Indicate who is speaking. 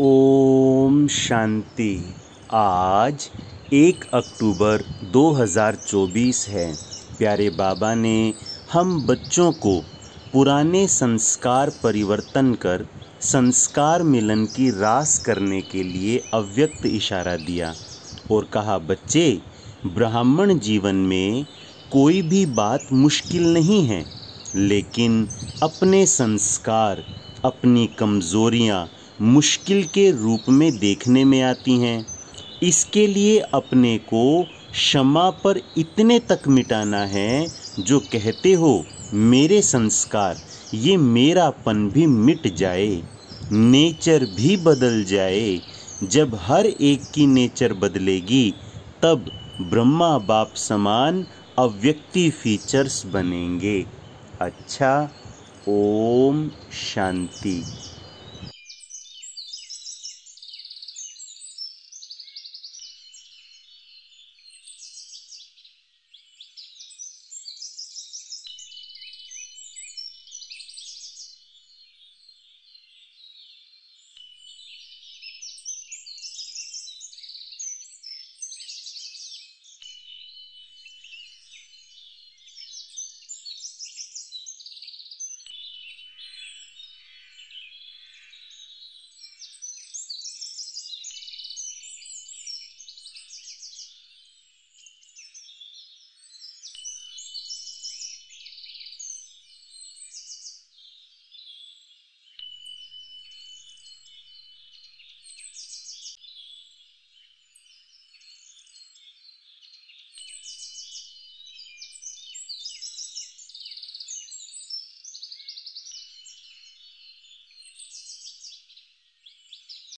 Speaker 1: ओम शांति आज एक अक्टूबर 2024 है प्यारे बाबा ने हम बच्चों को पुराने संस्कार परिवर्तन कर संस्कार मिलन की रास करने के लिए अव्यक्त इशारा दिया और कहा बच्चे ब्राह्मण जीवन में कोई भी बात मुश्किल नहीं है लेकिन अपने संस्कार अपनी कमजोरियाँ मुश्किल के रूप में देखने में आती हैं इसके लिए अपने को क्षमा पर इतने तक मिटाना है जो कहते हो मेरे संस्कार ये मेरापन भी मिट जाए नेचर भी बदल जाए जब हर एक की नेचर बदलेगी तब ब्रह्मा बाप समान अव्यक्ति फीचर्स बनेंगे अच्छा ओम शांति